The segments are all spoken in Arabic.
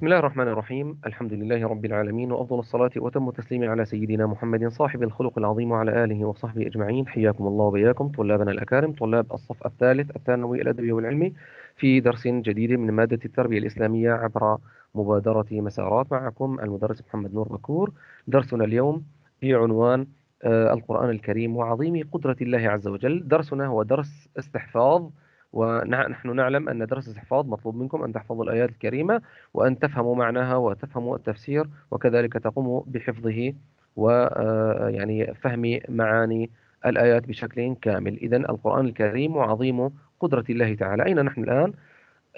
بسم الله الرحمن الرحيم الحمد لله رب العالمين وأفضل الصلاة وأتم التسليم على سيدنا محمد صاحب الخلق العظيم وعلى آله وصحبه أجمعين حياكم الله وبياكم طلابنا الأكارم طلاب الصف الثالث الثانوي الأدبي والعلمي في درس جديد من مادة التربية الإسلامية عبر مبادرة مسارات معكم المدرس محمد نور بكور درسنا اليوم بعنوان آه، القرآن الكريم وعظيم قدرة الله عز وجل درسنا هو درس استحفاظ ونحن نعلم أن درس الاستحفاظ مطلوب منكم أن تحفظوا الآيات الكريمة وأن تفهموا معناها وتفهموا التفسير وكذلك تقوموا بحفظه ويعني آه، فهم معاني الآيات بشكل كامل إذا القرآن الكريم وعظيم قدرة الله تعالى أين نحن الآن؟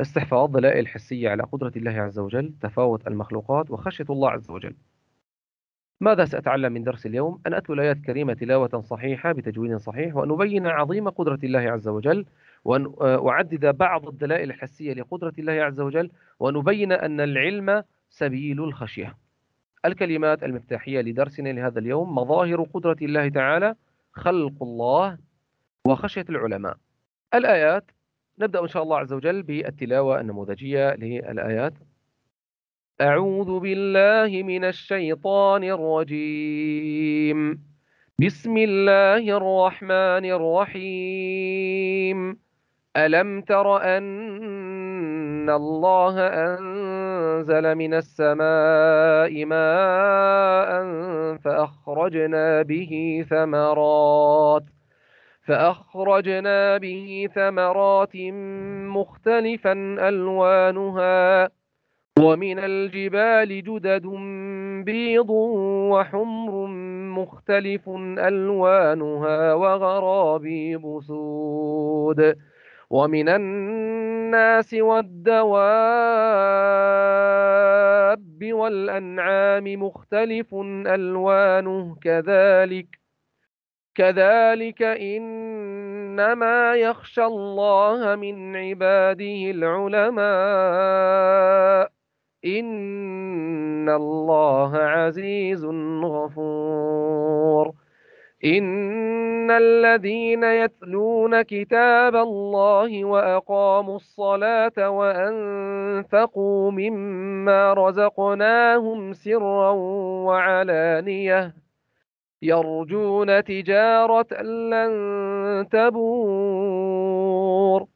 استحفاظ دلائل حسية على قدرة الله عز وجل تفاوت المخلوقات وخشية الله عز وجل ماذا سأتعلم من درس اليوم؟ أن أتلو الآيات الكريمة تلاوة صحيحة بتجويد صحيح وأن أبين عظيم قدرة الله عز وجل وأن آه، أعدد بعض الدلائل الحسية لقدرة الله عز وجل ونبين أن العلم سبيل الخشية الكلمات المفتاحية لدرسنا لهذا اليوم مظاهر قدرة الله تعالى خلق الله وخشية العلماء الآيات نبدأ إن شاء الله عز وجل بالتلاوة النموذجية للآيات أعوذ بالله من الشيطان الرجيم بسم الله الرحمن الرحيم ألم تر أن الله أنزل من السماء ماء فأخرجنا به ثمرات فأخرجنا به ثمرات مختلفا ألوانها ومن الجبال جدد بيض وحمر مختلف ألوانها وغرابيب سود ومن الناس والدواب والأنعام مختلف ألوانه كذلك كذلك إنما يخشى الله من عباده العلماء إن الله عزيز غفور إن الذين يتلون كتاب الله وأقاموا الصلاة وأنفقوا مما رزقناهم سرا وعلانية يرجون تجارة لن تبور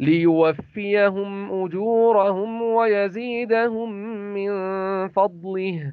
ليوفيهم أجورهم ويزيدهم من فضله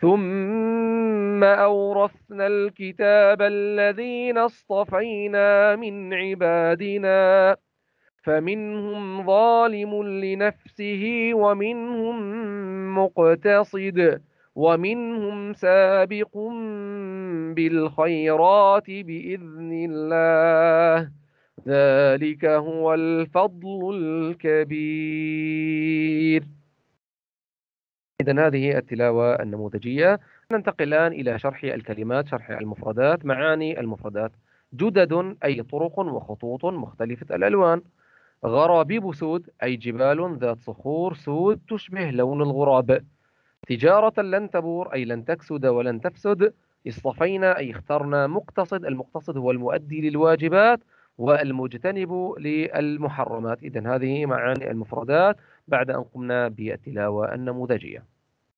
ثم أورثنا الكتاب الذين اصطفينا من عبادنا فمنهم ظالم لنفسه ومنهم مقتصد ومنهم سابق بالخيرات بإذن الله ذلك هو الفضل الكبير إذا هذه هي التلاوة النموذجية ننتقل الآن إلى شرح الكلمات شرح المفردات معاني المفردات جدد أي طرق وخطوط مختلفة الألوان غرابيب سود أي جبال ذات صخور سود تشبه لون الغراب تجارة لن تبور أي لن تكسد ولن تفسد اصطفينا أي اخترنا مقتصد المقتصد هو المؤدي للواجبات والمجتنب للمحرمات إذا هذه معاني المفردات بعد أن قمنا بالتلاوة النموذجية